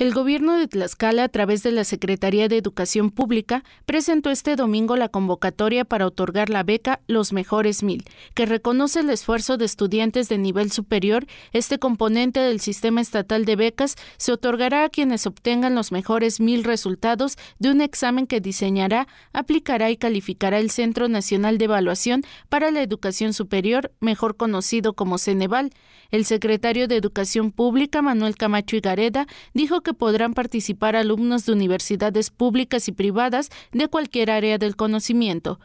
El gobierno de Tlaxcala, a través de la Secretaría de Educación Pública, presentó este domingo la convocatoria para otorgar la beca Los Mejores Mil, que reconoce el esfuerzo de estudiantes de nivel superior. Este componente del sistema estatal de becas se otorgará a quienes obtengan los mejores mil resultados de un examen que diseñará, aplicará y calificará el Centro Nacional de Evaluación para la Educación Superior, mejor conocido como Ceneval. El secretario de Educación Pública, Manuel Camacho Igareda, dijo que podrán participar alumnos de universidades públicas y privadas de cualquier área del conocimiento.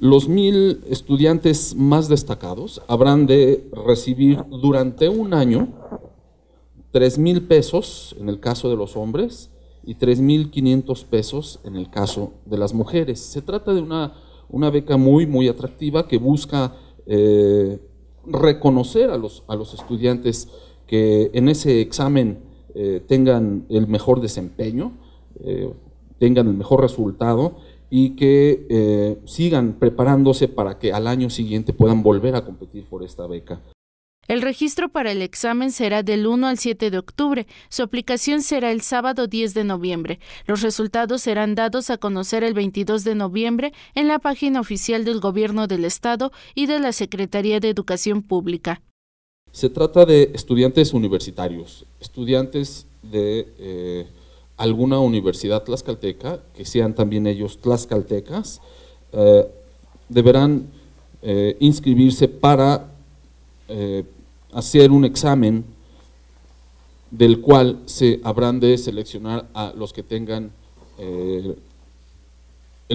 Los mil estudiantes más destacados habrán de recibir durante un año tres mil pesos en el caso de los hombres y mil quinientos pesos en el caso de las mujeres. Se trata de una, beca muy, muy atractiva que busca eh, reconocer a los, a los estudiantes que en ese examen eh, tengan el mejor desempeño, eh, tengan el mejor resultado y que eh, sigan preparándose para que al año siguiente puedan volver a competir por esta beca. El registro para el examen será del 1 al 7 de octubre. Su aplicación será el sábado 10 de noviembre. Los resultados serán dados a conocer el 22 de noviembre en la página oficial del Gobierno del Estado y de la Secretaría de Educación Pública. Se trata de estudiantes universitarios, estudiantes de eh, alguna universidad tlaxcalteca, que sean también ellos tlaxcaltecas, eh, deberán eh, inscribirse para hacer un examen del cual se habrán de seleccionar a los que tengan el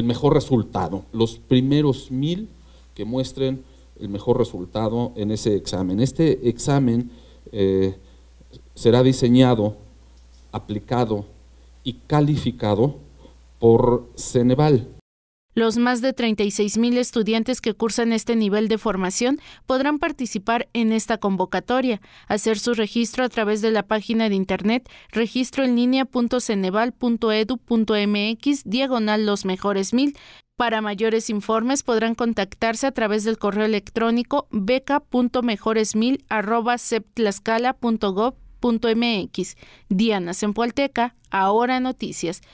mejor resultado, los primeros mil que muestren el mejor resultado en ese examen. Este examen eh, será diseñado, aplicado y calificado por Ceneval. Los más de mil estudiantes que cursan este nivel de formación podrán participar en esta convocatoria, hacer su registro a través de la página de internet registroenlinea.ceneval.edu.mx diagonal los mejores mil para mayores informes podrán contactarse a través del correo electrónico beca.mejoresmil.gov.mx. Diana Sempualteca, Ahora Noticias.